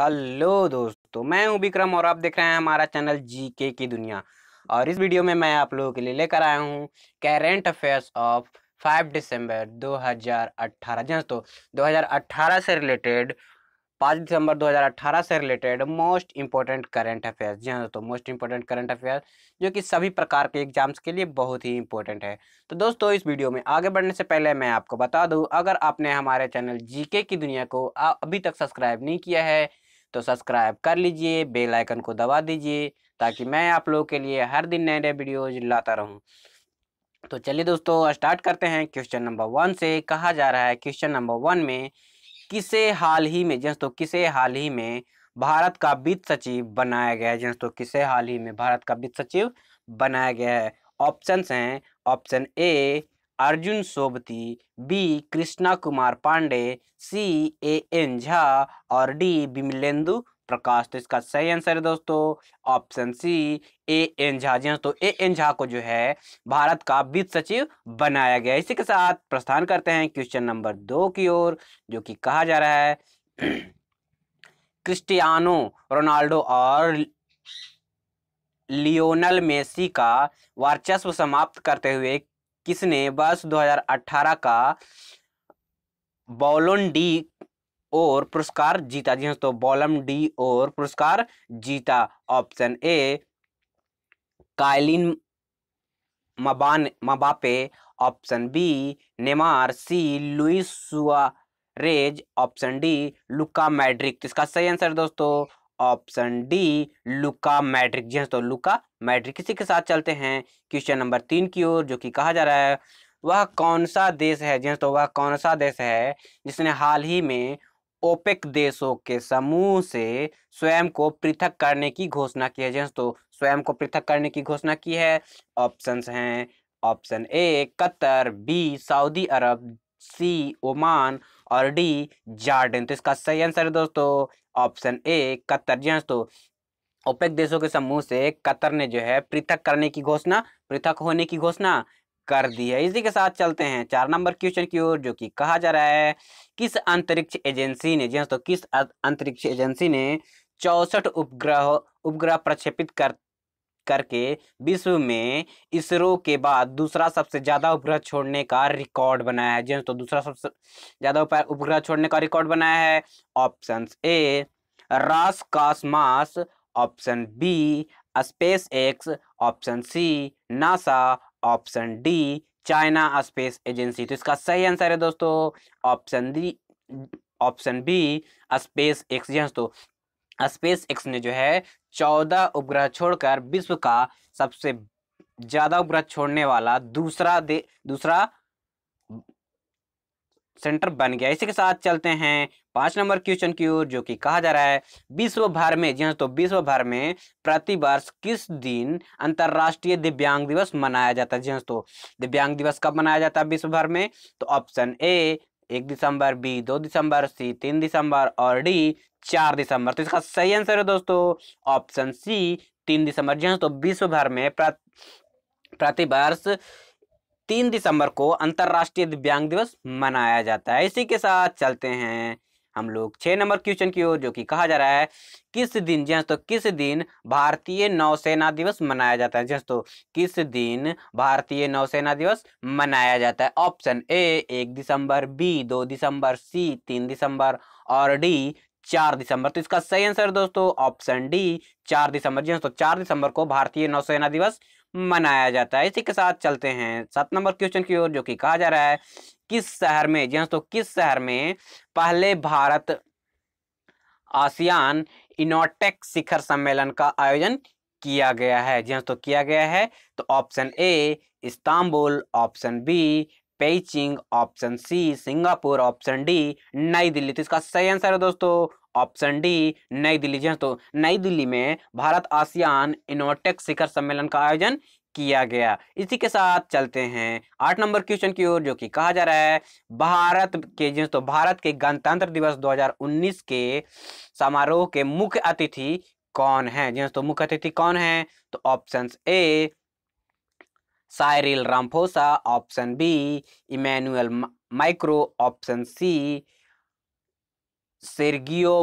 hello दोस्तों मैं हूं विक्रम और आप देख रहे हैं हमारा चैनल जी के की दुनिया और इस वीडियो में मैं आप लोगों के लिए लेकर आया हूं करेंट अफेयर्स ऑफ 5 दिसंबर 2018 जहाँ तो 2018 से रिलेटेड पाँच दिसंबर 2018 से related most important current affairs जी हाँ दोस्तों मोस्ट इंपॉर्टेंट करंट अफेयर्स जो कि सभी प्रकार के एग्जाम्स के लिए बहुत ही इंपॉर्टेंट है तो दोस्तों इस वीडियो में आगे बढ़ने से पहले मैं आपको बता दूं अगर आपने हमारे चैनल जीके की दुनिया को अभी तक सब्सक्राइब नहीं किया है तो सब्सक्राइब कर लीजिए बेल आइकन को दबा दीजिए ताकि मैं आप लोगों के लिए हर दिन नए नए वीडियोज लाता रहूँ तो चलिए दोस्तों स्टार्ट करते हैं क्वेश्चन नंबर वन से कहा जा रहा है क्वेश्चन नंबर वन में किसे हाल ही में तो किसे हाल ही में भारत का वित्त सचिव बनाया गया है तो किसे हाल ही में भारत का वित्त सचिव बनाया गया है ऑप्शंस हैं option A Arjun Sobti B Krishna Kumar Pandey C A N Jha और डी बिमलेंदु प्रकाश तो इसका सही आंसर है दोस्तों option C A N Jha ji दोस्तों ए एन झा को जो है भारत का वित्त सचिव बनाया गया इसी के साथ प्रस्थान करते हैं क्वेश्चन नंबर दो की ओर जो कि कहा जा रहा है क्रिस्टियानो रोनाल्डो और लियोनल मेसी का वर्चस्व समाप्त करते हुए किसने वर्ष 2018 का बॉलोन डी और पुरस्कार जीता जी हाँ दोस्तों बॉलम डी और पुरस्कार जीता ऑप्शन ए कालिन मबान Mbappe option B Neymar C Luis Suarez option D Luka Modric इसका सही आंसर दोस्तों ऑप्शन डी लुका मैड्रिक जी हाँ दोस्तों लुका मैड्रिड किसी के साथ चलते हैं क्वेश्चन नंबर तीन की ओर जो कि कहा जा रहा है वह कौन सा देश है जी तो वह कौन सा देश है जिसने हाल ही में ओपेक देशों के समूह से स्वयं को पृथक करने की घोषणा की है जी तो स्वयं को पृथक करने की घोषणा की है ऑप्शंस हैं option A Qatar B Saudi Arabia C Oman और डी जार्डन तो इसका सही आंसर है दोस्तों ऑप्शन ए कतर जी हाँ दोस्तों ओपेक देशों के समूह से कतर ने जो है पृथक करने की घोषणा पृथक होने की घोषणा कर दी है इसी के साथ चलते हैं चार नंबर क्वेश्चन की ओर जो कि कहा जा रहा है किस अंतरिक्ष एजेंसी ने जी हाँ तो किस अंतरिक्ष एजेंसी ने चौसठ उपग्रह उपग्रह प्रक्षेपित कर करके विश्व में इसरो के बाद दूसरा सबसे ज़्यादा उपग्रह छोड़ने का रिकॉर्ड बनाया है जी हाँ तो दूसरा सबसे ज़्यादा उपग्रह छोड़ने का रिकॉर्ड बनाया है option A Roscosmos option B SpaceX option C NASA option D China Space Agency तो इसका सही आंसर है दोस्तों option D option B SpaceX जी हाँ दोस्तों स्पेस एक्स ने जो है चौदह उपग्रह छोड़कर विश्व का सबसे ज़्यादा उपग्रह छोड़ने वाला दूसरा दे दूसरा सेंटर बन गया इसी के साथ चलते हैं पांच नंबर क्वेश्चन की ओर जो कि कहा जा रहा है विश्व भर में जी हाँ तो विश्व भर में प्रतिवर्ष किस दिन अंतर्राष्ट्रीय दिव्यांग दिवस मनाया जाता है जी हाँ तो दिव्यांग दिवस कब मनाया जाता है विश्व भर में तो ऑप्शन ए एक दिसंबर बी दो दिसंबर सी तीन दिसंबर और डी चार दिसंबर तो इसका सही आंसर है दोस्तों ऑप्शन सी तीन दिसंबर जी हाँ तो विश्व भर में प्रतिवर्ष तीन दिसंबर को अंतर्राष्ट्रीय दिव्यांग दिवस मनाया जाता है इसी के साथ चलते हैं हम लोग छः नंबर क्वेश्चन की ओर जो कि कहा जा रहा है किस दिन जी तो किस दिन भारतीय नौसेना दिवस मनाया जाता है जी तो किस दिन भारतीय नौसेना दिवस मनाया जाता है ऑप्शन ए एक दिसंबर बी दो दिसंबर सी तीन दिसंबर और डी चार दिसंबर तो इसका सही आंसर दोस्तों ऑप्शन डी चार दिसंबर जी तो चार दिसंबर को भारतीय नौसेना दिवस मनाया जाता है इसी के साथ चलते हैं सात नंबर क्वेश्चन की ओर जो कि कहा जा रहा है किस शहर में जी तो किस शहर में पहले भारत आसियान इनोटेक शिखर सम्मेलन का आयोजन किया गया है जी तो किया गया है तो option A Istanbul option B Beijing option C Singapore option D New Delhi तो इसका सही आंसर है दोस्तों ऑप्शन डी नई दिल्ली जी हाँ, तो नई दिल्ली में भारत आसियान इनोटेक शिखर सम्मेलन का आयोजन किया गया इसी के साथ चलते हैं आठ नंबर क्वेश्चन की ओर जो कि कहा जा रहा है भारत के जिस हाँ, तो भारत के गणतंत्र दिवस 2019 के समारोह के मुख्य अतिथि कौन है जिस हाँ, तो मुख्य अतिथि कौन है तो option A Cyril Ramaphosa option B Emmanuel Macron option C Sergio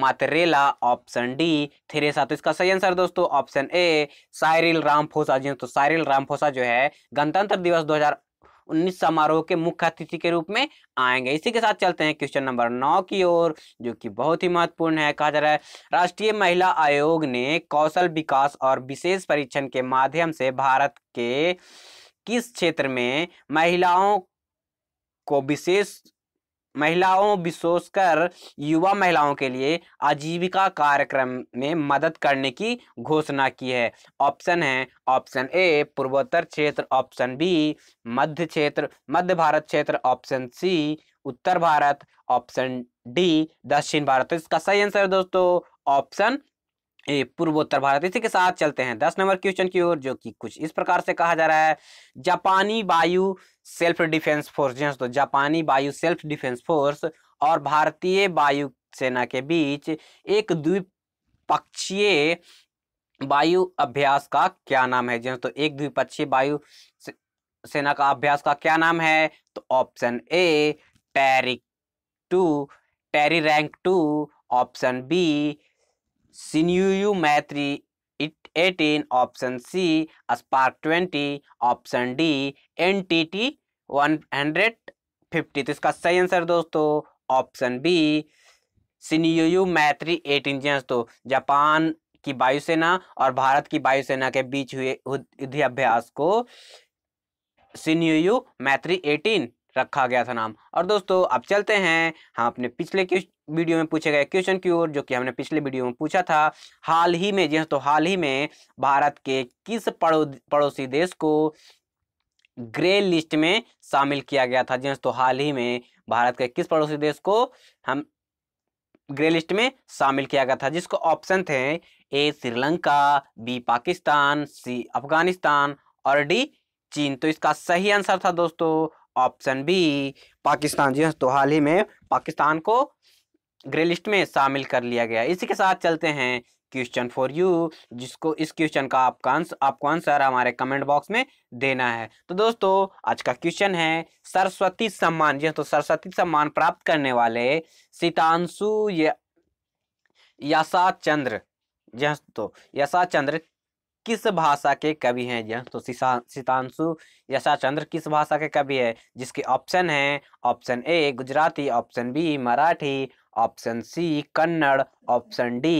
Mattarella option D Theresa तो इसका सही आंसर दोस्तों ऑप्शन ए साइरिल रामफोसा जी हाँ, तो साइरिल रामफोसा जो है गणतंत्र दिवस 2019 समारोह के मुख्य अतिथि के रूप में आएंगे इसी के साथ चलते हैं क्वेश्चन नंबर नौ की ओर जो कि बहुत ही महत्वपूर्ण है कहा जा रहा है राष्ट्रीय महिला आयोग ने कौशल विकास और विशेष परीक्षण के माध्यम से भारत के किस क्षेत्र में महिलाओं को विशेष महिलाओं विशेषकर युवा महिलाओं के लिए आजीविका कार्यक्रम में मदद करने की घोषणा की है ऑप्शन है ऑप्शन ए पूर्वोत्तर क्षेत्र ऑप्शन बी मध्य क्षेत्र मध्य भारत क्षेत्र ऑप्शन सी उत्तर भारत ऑप्शन डी दक्षिण भारत तो इसका सही आंसर है दोस्तों ऑप्शन पूर्वोत्तर भारत इसी के साथ चलते हैं दस नंबर क्वेश्चन की ओर जो कि कुछ इस प्रकार से कहा जा रहा है जापानी वायु सेल्फ डिफेंस फोर्स जी हाँ, तो जापानी वायु सेल्फ डिफेंस फोर्स और भारतीय वायु सेना के बीच एक द्विपक्षीय वायु अभ्यास का क्या नाम है जी हाँ, तो एक द्विपक्षीय वायु सेना का अभ्यास का क्या नाम है तो ऑप्शन ए टैरिक टू टैरी रैंक टू ऑप्शन बी मैत्री इट eighteen option C Spark twenty option D N T T one hundred fifty तो इसका सही आंसर दोस्तों ऑप्शन बी सिनियोयू मैत्री एट इंजियंस तो जापान की वायुसेना और भारत की वायुसेना के बीच हुए युद्ध अभ्यास को सिनियोयू मैत्री एटीन रखा गया था नाम और दोस्तों अब चलते हैं हम हाँ अपने पिछले क्वेश्चन वीडियो में पूछे गए क्वेश्चन की ओर जो कि हमने पिछले वीडियो में पूछा था हाल ही में जी हाँ, तो हाल ही में भारत के किस पड़ो पड़ोसी देश को ग्रे लिस्ट में शामिल किया गया था जी हाँ, तो हाल ही में भारत के किस पड़ोसी देश को हम ग्रे लिस्ट में शामिल किया गया था जिसको ऑप्शन थे A Sri Lanka B Pakistan C Afghanistan और डी चीन तो इसका सही आंसर था दोस्तों ऑप्शन बी पाकिस्तान जी हाँ, तो हाल ही में पाकिस्तान को ग्रे लिस्ट में शामिल कर लिया गया इसी के साथ चलते हैं क्वेश्चन फॉर यू जिसको इस क्वेश्चन का आपका आंसर आपको आंसर हमारे कमेंट बॉक्स में देना है तो दोस्तों आज का क्वेश्चन है सरस्वती सम्मान जी तो सरस्वती सम्मान प्राप्त करने वाले सीतांशु यशा चंद्र जी तो यशा चंद्र किस भाषा के कवि हैं जी तो सीतांशु चंद्र किस भाषा के कवि है जिसके ऑप्शन है option A Gujarati option B Marathi option C Kannada option D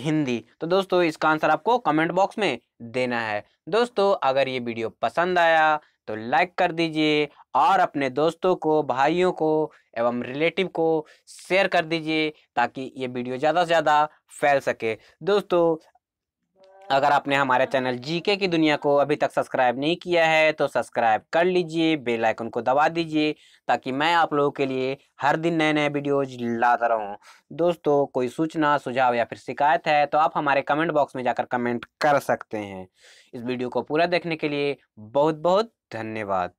Hindi तो दोस्तों इसका आंसर आपको कमेंट बॉक्स में देना है दोस्तों अगर ये वीडियो पसंद आया तो लाइक कर दीजिए और अपने दोस्तों को भाइयों को एवं रिलेटिव को शेयर कर दीजिए ताकि ये वीडियो ज़्यादा से ज़्यादा फैल सके दोस्तों अगर आपने हमारे चैनल जीके की दुनिया को अभी तक सब्सक्राइब नहीं किया है तो सब्सक्राइब कर लीजिए बेल आइकन को दबा दीजिए ताकि मैं आप लोगों के लिए हर दिन नए नए वीडियोज लाता रहूं दोस्तों कोई सूचना सुझाव या फिर शिकायत है तो आप हमारे कमेंट बॉक्स में जाकर कमेंट कर सकते हैं इस वीडियो को पूरा देखने के लिए बहुत बहुत धन्यवाद